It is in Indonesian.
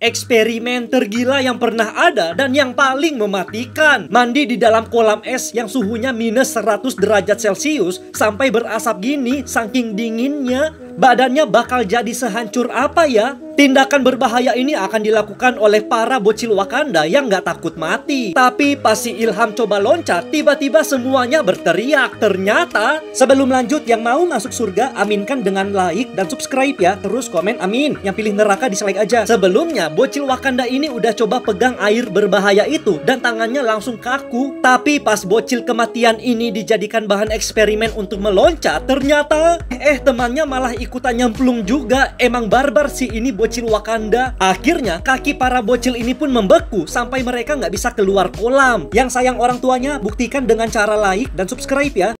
eksperimen tergila yang pernah ada dan yang paling mematikan. Mandi di dalam kolam es yang suhunya minus 100 derajat Celcius sampai berasap gini, saking dinginnya, badannya bakal jadi sehancur apa ya? Tindakan berbahaya ini akan dilakukan oleh para bocil Wakanda yang gak takut mati. Tapi pas si Ilham coba loncat, tiba-tiba semuanya berteriak. Ternyata, sebelum lanjut yang mau masuk surga, aminkan dengan like dan subscribe ya. Terus komen amin. Yang pilih neraka dislike aja. Sebelumnya, bocil Wakanda ini udah coba pegang air berbahaya itu dan tangannya langsung kaku. Tapi pas bocil kematian ini dijadikan bahan eksperimen untuk meloncat, ternyata eh temannya malah ikutan nyemplung juga. Emang barbar sih ini bocil bocil Wakanda. Akhirnya, kaki para bocil ini pun membeku sampai mereka nggak bisa keluar kolam. Yang sayang orang tuanya, buktikan dengan cara like dan subscribe ya.